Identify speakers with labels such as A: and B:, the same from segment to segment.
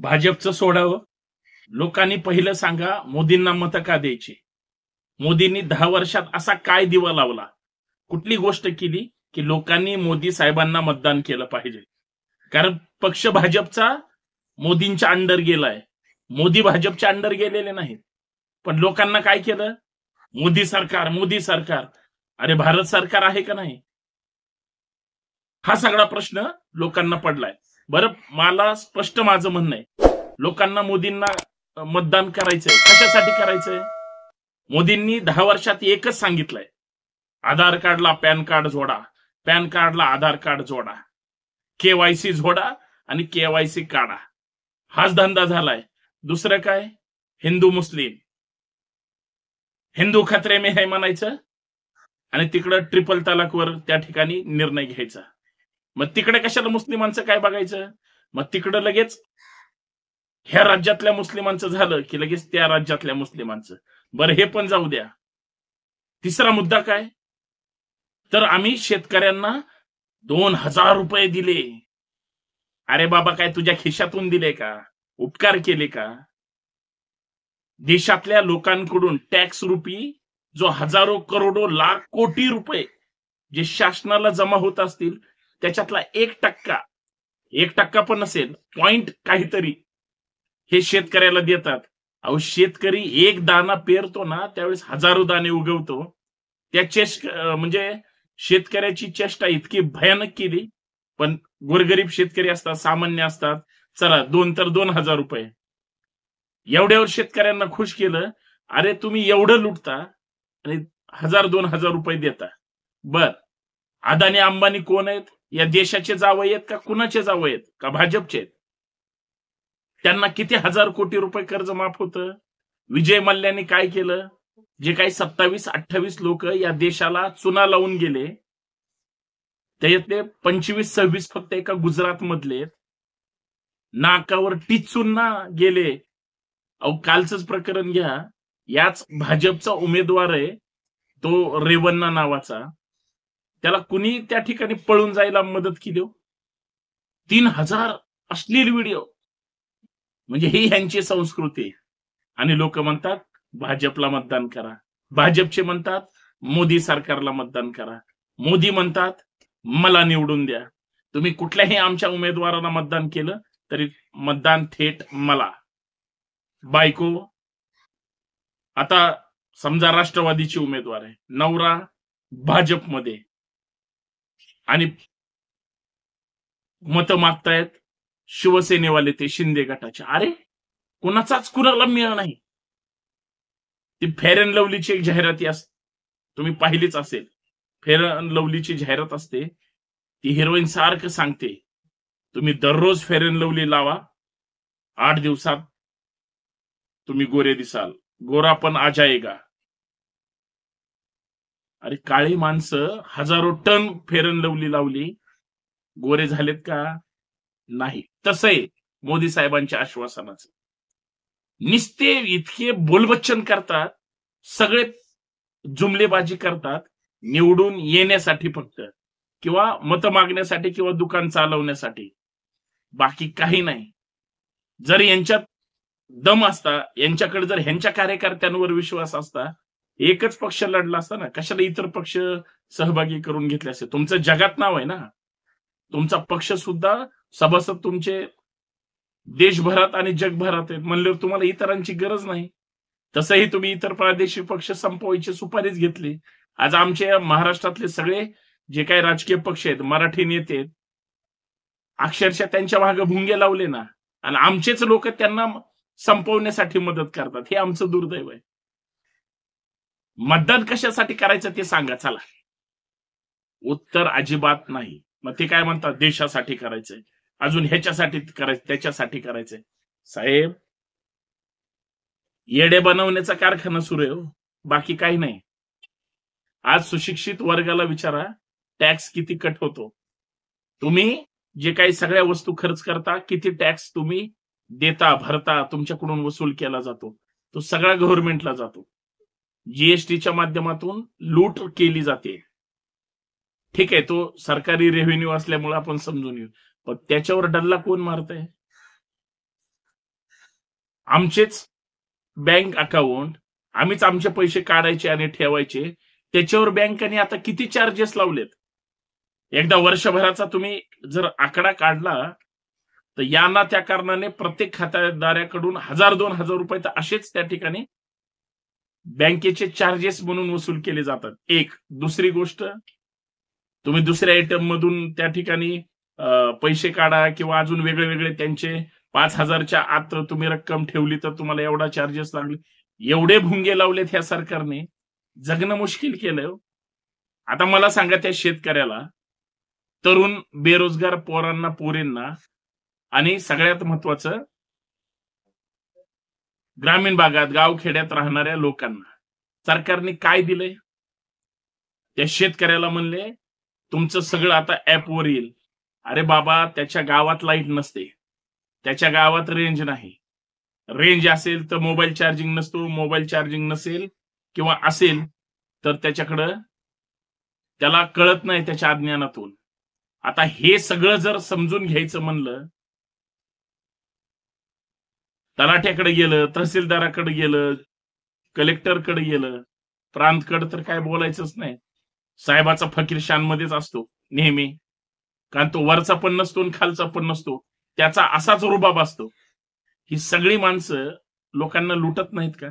A: भाजपचं सोडावं लोकांनी पहिलं सांगा मोदींना मतं का द्यायची मोदींनी दहा वर्षात असा काय दिवा लावला कुठली गोष्ट केली की लोकांनी मोदी साहेबांना मतदान केलं पाहिजे कारण पक्ष भाजपचा मोदींच्या अंडर गेलाय मोदी भाजपच्या अंडर गेलेले नाहीत पण लोकांना काय केलं मोदी सरकार मोदी सरकार अरे भारत सरकार आहे का नाही हा सगळा प्रश्न लोकांना पडलाय बरं मला स्पष्ट माझं म्हणणं आहे लोकांना मोदींना मतदान करायचंय कशासाठी करायचंय मोदींनी दहा वर्षात एकच सांगितलंय आधार कार्डला पॅन कार्ड जोडा पॅन कार्डला आधार कार्ड जोडा केवायसी जोडा आणि केवायसी काढा हाच धंदा झालाय दुसरं काय हिंदू मुस्लिम हिंदू खत्रे मे हे म्हणायचं आणि तिकडं ट्रिपल तलाकवर त्या ठिकाणी निर्णय घ्यायचा मग तिकडे कशाला मुस्लिमांचं काय बघायचं मग तिकडं लगेच ह्या राज्यातल्या मुस्लिमांचं झालं की लगेच त्या राज्यातल्या मुस्लिमांचं बरं हे पण जाऊ द्या तिसरा मुद्दा काय तर आम्ही शेतकऱ्यांना दोन हजार रुपये दिले अरे बाबा काय तुझ्या खिशातून दिले का उपकार केले का देशातल्या लोकांकडून टॅक्स रुपी जो हजारो करोडो लाख कोटी रुपये जे शासनाला जमा होत असतील त्याच्यातला एक टक्का एक टक्का पण नसेल पॉइंट काहीतरी हे शेतकऱ्याला देतात अहो शेतकरी एक दाना पेरतो ना त्यावेळेस हजारो दाणे उगवतो त्या चेष्ट म्हणजे शेतकऱ्याची चेष्टा इतकी भयानक केली पण गोरगरीब शेतकरी असतात सामान्य असतात चला दोन तर दोन हजार रुपये एवढ्यावर शेतकऱ्यांना खुश केलं अरे तुम्ही एवढं लुटता आणि हजार दोन हजार रुपये देता बर अदानी अंबानी कोण आहेत या देशाचे जावं आहेत का कुणाचे जावं आहेत का भाजपचे आहेत त्यांना किती हजार कोटी रुपये कर्ज माफ होत विजय मल्ल्याने काय केलं जे काही सत्तावीस अठ्ठावीस लोक या देशाला चुना लावून गेले त्याच्यातले पंचवीस सव्वीस फक्त एका गुजरात मधले नाकावर टिचून गेले अहो कालच प्रकरण घ्या याच भाजपचा उमेदवार आहे तो रेवन्ना नावाचा त्याला कुणी त्या ठिकाणी पळून जायला मदत केली हो? तीन हजार अश्लील व्हिडिओ म्हणजे ही ह्यांची संस्कृती आणि लोक म्हणतात भाजपला मतदान करा भाजपचे म्हणतात मोदी सरकारला मतदान करा मोदी म्हणतात मला निवडून द्या तुम्ही कुठल्याही आमच्या उमेदवाराला मतदान केलं तरी मतदान थेट मला बायको आता समजा राष्ट्रवादीची उमेदवार आहे नवरा भाजपमध्ये आणि मत मागतायत शिवसेनेवाले ते शिंदे गटाचे अरे कुणाचाच कुणाला मिळ नाही ती फेर अँड लवलीची एक जाहिराती असते तुम्ही पाहिलीच असेल फेर अँड लवलीची जाहिरात असते ती हिरोईन सारखं सांगते तुम्ही दररोज फेअर अँड लवली लावा आठ दिवसात तुम्ही गोरे दिसाल गोरा पण आजायगा अरे काळी माणसं हजारो टन फेरन लवली लावली गोरे झालेत का नाही तसंय मोदी साहेबांच्या आश्वासनाच निस्ते इतके बोलबच्चन करतात सगळे जुमलेबाजी करतात निवडून येण्यासाठी फक्त किंवा मत मागण्यासाठी किंवा दुकान चालवण्यासाठी बाकी काही नाही जर यांच्यात दम असता यांच्याकडे जर ह्यांच्या कार्यकर्त्यांवर विश्वास असता एकच पक्ष लढला असता ना कशाला इतर पक्ष सहभागी करून घेतले असते तुमचं जगात नाव आहे ना तुमचा पक्ष सुद्धा सभासद तुमचे देशभरात आणि जगभरात आहेत म्हणल्यावर तुम्हाला इतरांची गरज नाही तसंही तुम्ही इतर प्रादेशिक पक्ष संपवायची सुपारीच घेतली आज आमच्या महाराष्ट्रातले सगळे जे काही राजकीय पक्ष आहेत मराठी नेते आहेत अक्षरशः त्यांच्या मागे भुंगे लावले ना आणि आमचेच लोक त्यांना संपवण्यासाठी मदत करतात हे आमचं दुर्दैव आहे मतदान कशासाठी करायचं ते सांगा चला उत्तर अजिबात नाही मग ते काय म्हणतात देशासाठी करायचंय अजून ह्याच्यासाठी करायचं त्याच्यासाठी करायचंय साहेब येडे बनवण्याचा कारखाना सुरू आहे हो. बाकी काही नाही आज सुशिक्षित वर्गाला विचारा टॅक्स किती कट होतो तुम्ही जे काही सगळ्या वस्तू खर्च करता किती टॅक्स तुम्ही देता भरता तुमच्याकडून वसूल केला जातो तो सगळा गव्हर्नमेंटला जातो जीएसटीच्या माध्यमातून लूट केली जाते ठीक आहे तो सरकारी रेव्हेन्यू असल्यामुळे आपण समजून घेऊ पण त्याच्यावर डल्ला कोण मारत आहे आमचेच बँक अकाउंट आम्हीच आमचे पैसे काढायचे आणि ठेवायचे त्याच्यावर बँकेने आता किती चार्जेस लावलेत एकदा वर्षभराचा तुम्ही जर आकडा काढला तर यांना त्या कारणाने प्रत्येक खातेदाराकडून हजार दोन हजार रुपये तर असेच त्या ठिकाणी बँकेचे चार्जेस म्हणून वसूल केले जातात एक दुसरी गोष्ट तुम्ही दुसऱ्या आयटम मधून त्या ठिकाणी पैसे काढा किंवा अजून वेगळे वेगळे त्यांचे पाच हजारच्या आत तुम्ही रक्कम ठेवली तर तुम्हाला एवढा चार्जेस लागले एवढे भुंगे लावलेत ह्या सरकारने जगणं मुश्किल केलं हो. आता मला सांगा त्या शेतकऱ्याला तरुण बेरोजगार पोरांना पोरींना आणि सगळ्यात महत्वाचं ग्रामीण भागात गावखेड्यात राहणाऱ्या लोकांना सरकारने काय दिलंय त्या शेतकऱ्याला म्हणले तुमचं सगळं आता ऍपवर येईल अरे बाबा त्याच्या गावात लाईट नसते त्याच्या गावात रेंज नाही रेंज असेल तर मोबाईल चार्जिंग नसतो मोबाईल चार्जिंग नसेल किंवा असेल तर त्याच्याकडं त्याला कळत नाही त्याच्या अज्ञानातून आता हे सगळं जर समजून घ्यायचं म्हणलं तलाठ्याकडे गेलं तहसीलदाराकडे गेलं कलेक्टरकडे गेलं प्रांतकडे तर काय बोलायचंच नाही साहेबाचा फकीर शानमध्येच असतो नेहमी कारण तो वरचा पण नसतो आणि खालचा पण नसतो त्याचा असाच रुबाब असतो ही सगळी माणसं लोकांना लुटत नाहीत का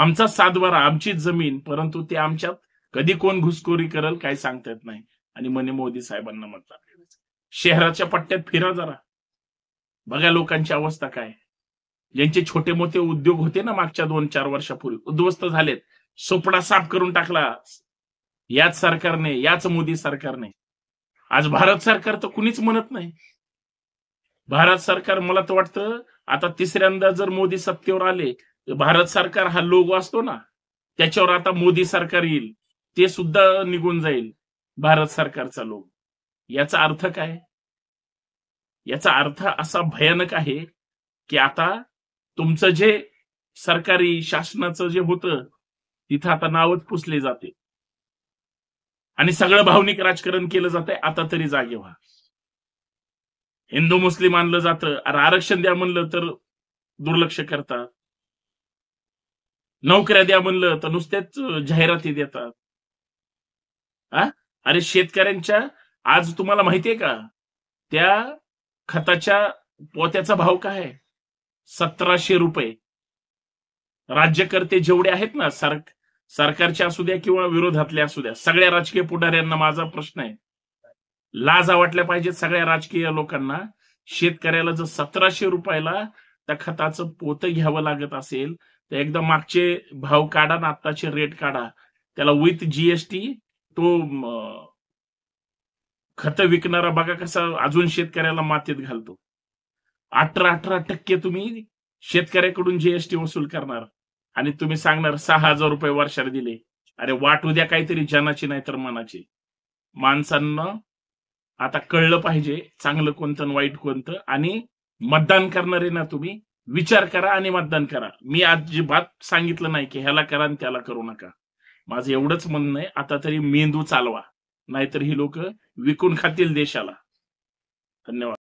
A: आमचा सातबारा आमचीच जमीन परंतु ते आमच्यात कधी कोण घुसखोरी करेल काय सांगता येत नाही आणि म्हणे मोदी साहेबांना म्हटलं शहराच्या पट्ट्यात फिरा जरा बघा लोकांची अवस्था काय ज्यांचे छोटे मोठे उद्योग होते ना मागच्या दोन चार वर्षापूर्वी उद्ध्वस्त झालेत सोपडा साफ करून टाकला याच सरकारने याच मोदी सरकारने आज भारत सरकार तर कुणीच म्हणत नाही भारत सरकार मला तर वाटतं आता तिसऱ्यांदा जर मोदी सत्तेवर आले भारत सरकार हा लोगो असतो ना त्याच्यावर आता मोदी सरकार येईल ते सुद्धा निघून जाईल भारत सरकारचा लोग याचा अर्थ काय याचा अर्थ असा भयानक आहे की आता तुमचं जे सरकारी शासनाचं जे होतं तिथं आता नावच पुसले जाते आणि सगळं भावनिक राजकारण केलं जात आता तरी जागे व्हा हिंदू मुस्लिम आणलं जातं अरे आरक्षण द्या म्हणलं तर दुर्लक्ष करतात नोकऱ्या द्या म्हणलं तर नुसत्याच जाहिराती देतात अरे शेतकऱ्यांच्या आज तुम्हाला माहितीये का त्या खताच्या पोत्याचा भाव काय सतराशे रुपये राज्यकर्ते जेवढे आहेत ना सर सरकारचे असू द्या किंवा विरोधातले असू द्या सगळ्या राजकीय पुढाऱ्यांना माझा प्रश्न आहे लाजा वाटल्या पाहिजेत सगळ्या राजकीय लोकांना शेतकऱ्याला जर सतराशे रुपयाला त्या खताचं पोत घ्यावं लागत असेल तर एकदा मागचे भाव काढा ना आत्ताचे रेट काढा त्याला विथ जीएसटी तो खत विकणारा बघा कसा अजून शेतकऱ्याला मातीत घालतो अठरा अठरा टक्के तुम्ही शेतकऱ्याकडून जीएसटी वसूल करणार आणि तुम्ही सांगणार सहा हजार रुपये वर्षाला दिले अरे वाट उद्या काहीतरी जनाची नाही तर मनाची माणसांना आता कळलं पाहिजे चांगलं कोणतं वाईट कोणतं आणि मतदान करणारे ना तुम्ही विचार करा आणि मतदान करा मी अजिबात सांगितलं नाही की ह्याला करा आणि त्याला करू नका माझं एवढंच म्हणणं आहे आता तरी मेंदू चालवा नाहीतर ही लोक विकून खातील देशाला धन्यवाद